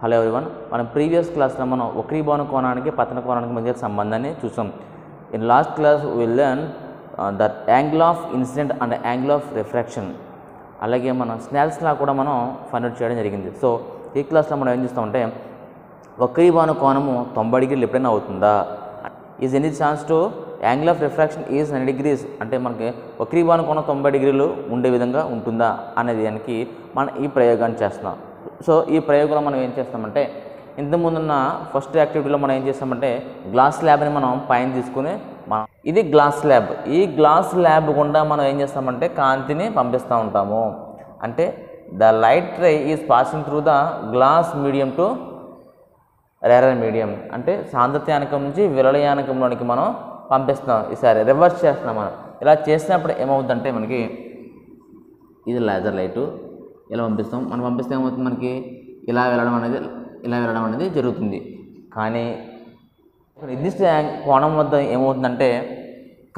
Hello everyone మనం previous క్లాస్లో మనం ఒకరి భవన కోణానికి పతన కోణానికి మధ్య సంబంధాన్ని చూసాం in last class will learn that angle of incident and angle of refraction అలాగే మనం స్నాల్స్లా కూడా మనం ఫైండ్ చేయడం జరిగింది సో ఈ క్లాస్లో మనం ఏం చూస్తామంటే ఒకరి భవన కోణము తొంభై డిగ్రీలు ఎప్పుడైనా అవుతుందా is any chance to angle of refraction is nine degrees అంటే మనకి ఒకరి భవన కోణం తొంభై డిగ్రీలు ఉండే విధంగా ఉంటుందా అనేది దానికి మనం ఈ ప్రయోగాన్ని చేస్తున్నాం సో ఈ ప్రయోగంలో మనం ఏం చేస్తామంటే ఇంతకుముందున్న ఫస్ట్ యాక్టివిటీలో మనం ఏం చేస్తామంటే గ్లాస్ ల్యాబ్ని మనం పైన తీసుకుని మనం ఇది గ్లాస్ ల్యాబ్ ఈ గ్లాస్ ల్యాబ్ గుండా మనం ఏం చేస్తామంటే కాంతిని పంపిస్తూ ఉంటాము అంటే the light ray is passing through the glass medium to rarer medium అంటే సాంద్రత్యానకం నుంచి విరళయానకంలోనికి మనం పంపిస్తాం ఈసారి రివర్స్ చేస్తున్నాం మనం ఇలా చేసినప్పుడు ఏమవుతుందంటే మనకి ఇది లేజర్ లైటు ఇలా పంపిస్తాం మనం పంపిస్తే ఏమవుతుంది మనకి ఇలా వెళ్ళడం అనేది ఇలా వెళ్ళడం అనేది జరుగుతుంది కానీ ఒక నిర్దిష్ట కోణం వద్ద ఏమవుతుందంటే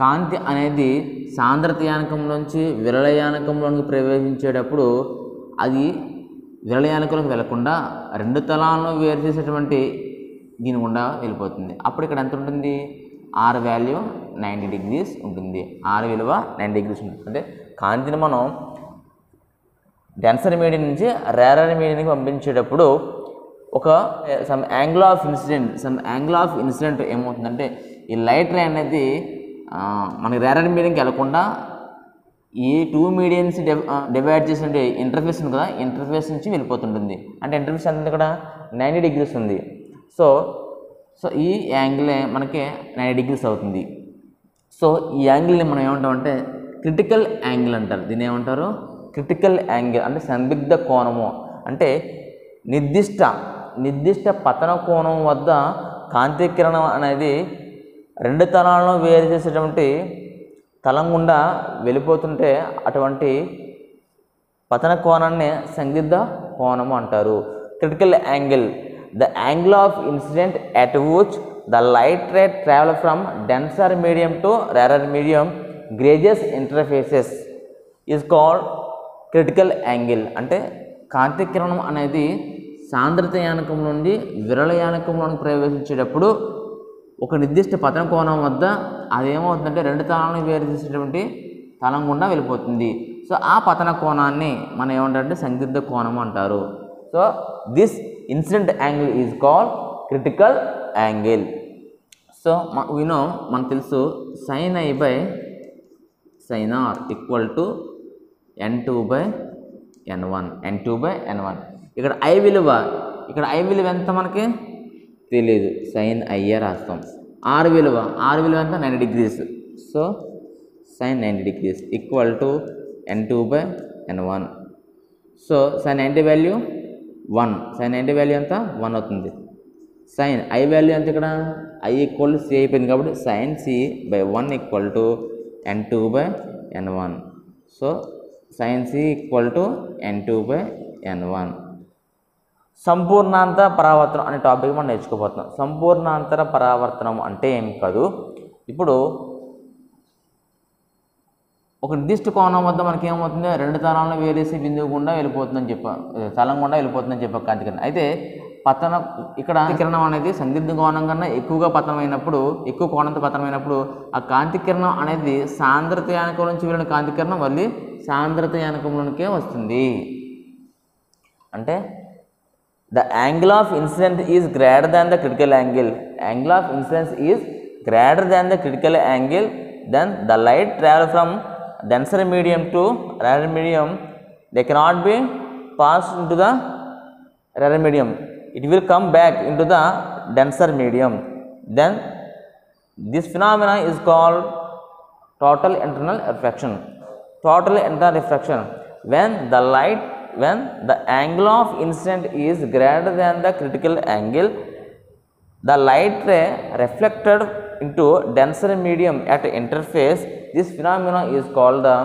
కాంతి అనేది సాంద్రత యానకం నుంచి విరళయానకంలోనికి ప్రవేశించేటప్పుడు అది విరళయానకంలోకి వెళ్లకుండా రెండు తలాలను వేరు చేసేటువంటి దీని గుండా వెళ్ళిపోతుంది అప్పుడు ఇక్కడ ఎంత ఉంటుంది ఆర్ వాల్యూ నైంటీ డిగ్రీస్ ఉంటుంది ఆర్ విలువ నైంటీ డిగ్రీస్ ఉంటుంది అంటే కాంతిని మనం డెన్సర్ మీడియం నుంచి రేరర్ మీడియానికి పంపించేటప్పుడు ఒక some angle of incident some angle of incident ఏమవుతుందంటే ఈ లైట్ రే అనేది మనకి రేరర్ మీడియంకి వెళ్ళకుండా ఈ టూ మీడియన్స్ డివైడ్ చేసినట్టు ఇంటర్ఫేస్ ఉంది కదా ఇంటర్ఫేస్ నుంచి వెళ్ళిపోతుంటుంది అంటే ఇంటర్ఫేస్ ఎంత ఇక్కడ నైంటీ డిగ్రీస్ ఉంది సో సో ఈ యాంగిలే మనకి నైంటీ డిగ్రీస్ అవుతుంది సో ఈ యాంగిల్ని మనం ఏమంటామంటే క్రిటికల్ యాంగిల్ అంటారు దీన్ని ఏమంటారు క్రిటికల్ యాంగిల్ అంటే సందిగ్ధ కోణము అంటే నిర్దిష్ట నిర్దిష్ట పతన కోణం వద్ద కాంతి కిరణం అనేది రెండు తలాలను వేరు చేసేటువంటి తలం గుండా వెళ్ళిపోతుంటే అటువంటి పతన కోణాన్ని సందిగ్ధ కోణము అంటారు critical angle the angle of incident at which the light ray travel from denser medium to rarer medium grazes interfaces is called critical angle అంటే కాంతి కిరణం అనేది సాంద్రత యానకం నుండి విరళ యానకంలో ప్రవేశించేటప్పుడు ఒక నిర్దిష్ట పతన కోణం వద్ద అదేమవుతుందంటే రెండు తలాలను వేరు చేసేటువంటి తలం గుండా వెళ్ళిపోతుంది సో ఆ పతన కోణాన్ని మనం ఏమంటారంటే సందిగ్ధ కోణం అంటారు so this incident angle is call critical angle so we know మనకు తెలుసు sine I by sine R equal to N two by N one N two by N one ఇక్కడ ఐ విలువ ఇక్కడ ఐ విలువ ఎంత మనకి తెలీదు సైన్ ఐఏ రాస్తాం ఆర్ విలువ ఆర్ విలువ ఎంత ninety degrees so sine ninety degrees equal to N two by N one so sine ninety value one sine ninety value ఎంత వన్ అవుతుంది సైన్ ఐ వాల్యూ ఎంత ఇక్కడ ఐ ఈక్వల్ సి అయిపోయింది కాబట్టి sine C by one equal to N two by N one so sin c equal to n2 by n1 సంపూర్ణాంతర పరావర్తనం అనే topic మనం నేర్చుకోబోతున్నాం సంపూర్ణాంతర పరావర్తనం అంటే ఏం కాదు ఇప్పుడు ఒక నిర్దిష్ట కోణం వద్ద మనకి ఏమవుతుంది రెండు తరాలను వేరేసి బిందువు గుండా వెళ్ళిపోతుందని చెప్పాం తలం గుండా వెళ్ళిపోతుందని చెప్పాం కాంతికరణ అయితే పతనం ఇక్కడ కిరణం అనేది సందిగ్ధ కోణం కన్నా ఎక్కువగా పతనమైనప్పుడు ఎక్కువ కోణంతో పతనమైనప్పుడు ఆ కాంతి కిరణం అనేది సాంద్రత యానకం నుంచి వెళ్ళిన కాంతి కిరణం మళ్ళీ సాంద్రత యానకంలోనికే వస్తుంది అంటే the angle of incident is greater than the critical angle angle of incidence is greater than the critical angle then the light travel from denser medium to rare medium they cannot be pass to the rare medium it will come back into the denser medium then this phenomena is called total internal reflection total internal reflection when the light when the angle of incident is greater than the critical angle the light ray reflected into denser medium at interface this phenomena is called the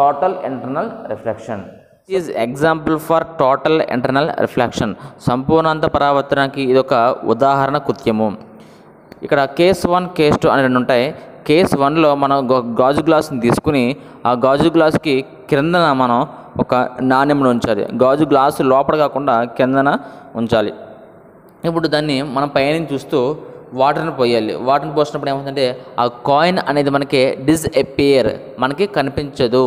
total internal reflection is example for total internal reflection సంపూర్ణాంత పరావర్తనానికి ఇది ఒక ఉదాహరణ కృత్యము ఇక్కడ case one case two అని రెండు ఉంటాయి case వన్లో మనం గాజు గ్లాసుని తీసుకుని ఆ గాజు గ్లాసుకి క్రిందన మనం ఒక నాణ్యమును ఉంచాలి గాజు గ్లాసు లోపల కాకుండా కిందన ఉంచాలి ఇప్పుడు దాన్ని మనం పైన చూస్తూ వాటర్ని పోయాలి వాటర్ని పోసినప్పుడు ఏమవుతుందంటే ఆ కాయిన్ అనేది మనకి డిస్అపియర్ మనకి కనిపించదు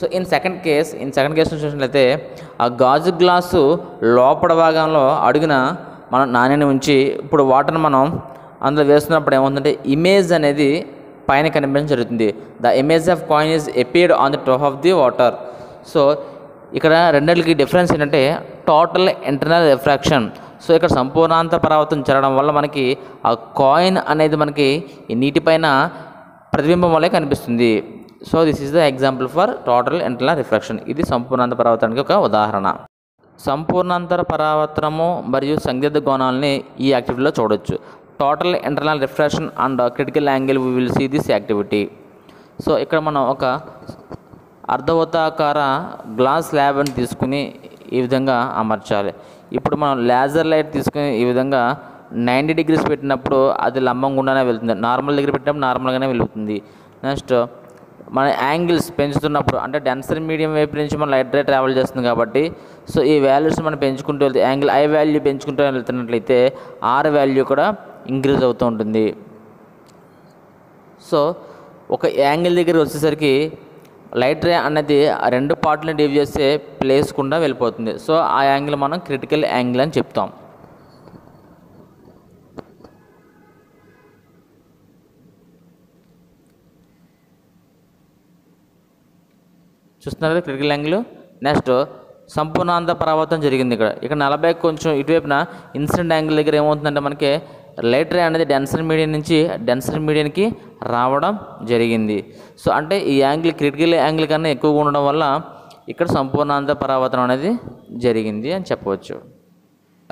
so in second case in second case చూసినట్లయితే ఆ గాజు గ్లాసు లోపల భాగంలో అడుగున మనం నాణ్యని ఉంచి ఇప్పుడు వాటర్ని మనం అందులో వేస్తున్నప్పుడు ఏమవుతుందంటే ఇమేజ్ అనేది పైన కనిపించడం జరుగుతుంది the image of coin is appeared on the top of the water so ఇక్కడ రెండింటికి డిఫరెన్స్ ఏంటంటే టోటల్ ఇంటర్నల్ రిఫ్రాక్షన్ సో ఇక్కడ సంపూర్ణాంత పర్వతం జరగడం వల్ల మనకి ఆ కాయిన్ అనేది మనకి నీటిపైన ప్రతిబింబం వల్లే కనిపిస్తుంది so this is the example for total internal reflection ఇది సంపూర్ణాంత పరావర్తనానికి ఒక ఉదాహరణ సంపూర్ణాంతర పరావర్తనము మరియు సంగీత కోణాలని ఈ యాక్టివిటీలో చూడొచ్చు total internal reflection and critical angle we will see this activity so ఇక్కడ మనం ఒక అర్ధవృత్తాకార గ్లాస్ ల్యాబ్ని తీసుకుని ఈ విధంగా అమర్చాలి ఇప్పుడు మనం లేజర్ లైట్ తీసుకుని ఈ విధంగా నైంటీ డిగ్రీస్ పెట్టినప్పుడు అది లంబంగుండానే వెళ్తుంది నార్మల్ దగ్గర పెట్టినప్పుడు నార్మల్గానే వెళ్తుంది నెక్స్ట్ మన యాంగిల్స్ పెంచుతున్నప్పుడు అంటే డెన్సర్ మీడియం వైపు నుంచి మనం లైట్ రే ట్రావెల్ చేస్తుంది కాబట్టి సో ఈ వాల్యూస్ మనం పెంచుకుంటూ వెళ్తే యాంగిల్ ఐ వాల్యూ పెంచుకుంటూ వెళ్తున్నట్లయితే ఆర్ వాల్యూ కూడా ఇంక్రీజ్ అవుతూ ఉంటుంది సో ఒక యాంగిల్ దగ్గర వచ్చేసరికి లైట్ రే అనేది రెండు పార్ట్లను డివ్ చేస్తే ప్లేస్ గుండా వెళ్ళిపోతుంది సో ఆ యాంగిల్ మనం క్రిటికల్ యాంగిల్ అని చెప్తాం చూస్తున్నారు కదా క్రిటికల్ యాంగిల్ నెక్స్ట్ సంపూర్ణాంత పరావర్తం జరిగింది ఇక్కడ ఇక్కడ నలభై కొంచెం ఇటువైపున ఇన్సిడెంట్ యాంగిల్ దగ్గర ఏమవుతుందంటే మనకి లైట్ రే అనేది డెన్సర్ మీడియం నుంచి డెన్సర్ మీడియంకి రావడం జరిగింది సో అంటే ఈ యాంగిల్ క్రిటికల్ యాంగిల్ కన్నా ఎక్కువగా ఉండడం వల్ల ఇక్కడ సంపూర్ణాంత పరావర్తనం అనేది జరిగింది అని చెప్పవచ్చు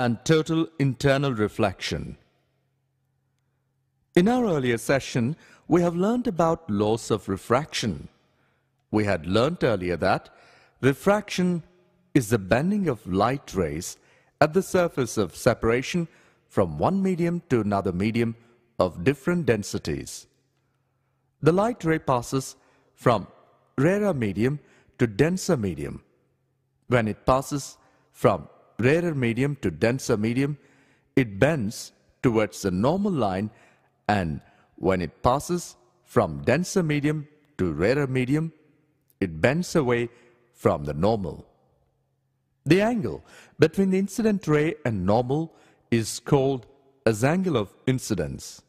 and total internal reflection in our earlier session we have learn about laws of refraction We had learnt earlier that refraction is the bending of light rays at the surface of separation from one medium to another medium of different densities. The light ray passes from rarer medium to denser medium. When it passes from rarer medium to denser medium, it bends towards the normal line and when it passes from denser medium to rarer medium, it bends away from the normal. The angle between the incident ray and normal is called as angle of incidence.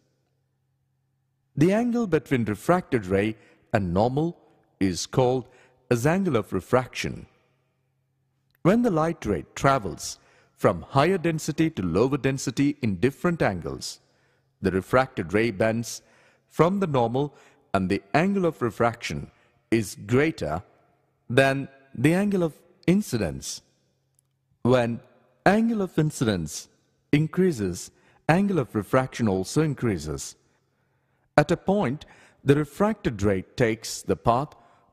The angle between refracted ray and normal is called as angle of refraction. When the light ray travels from higher density to lower density in different angles, the refracted ray bends from the normal and the angle of refraction is greater than the angle of incidence. When angle of incidence increases, angle of refraction also increases. At a point, the refracted ray takes the path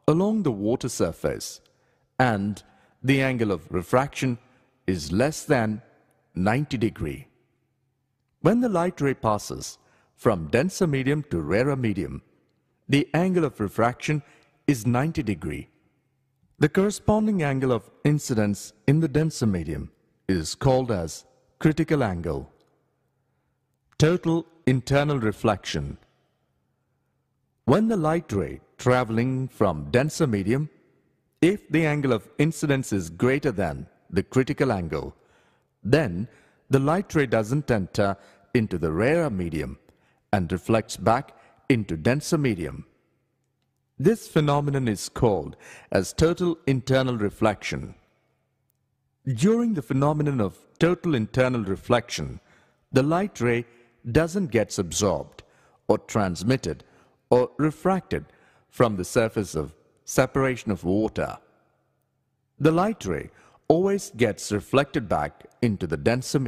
along the water surface and the angle of refraction is less than 90 degree. When the light ray passes from denser medium to rarer medium, the angle of refraction is 90 degree. The corresponding angle of incidence in the denser medium is called as critical angle. Total internal reflection. When the light ray traveling from denser medium, if the angle of incidence is greater than the critical angle, then the light ray doesn't enter into the rarer medium and reflects back into denser medium. This phenomenon is called as total internal reflection. During the phenomenon of total internal reflection, the light ray doesn't get absorbed or transmitted or refracted from the surface of separation of water. The light ray always gets reflected back into the denser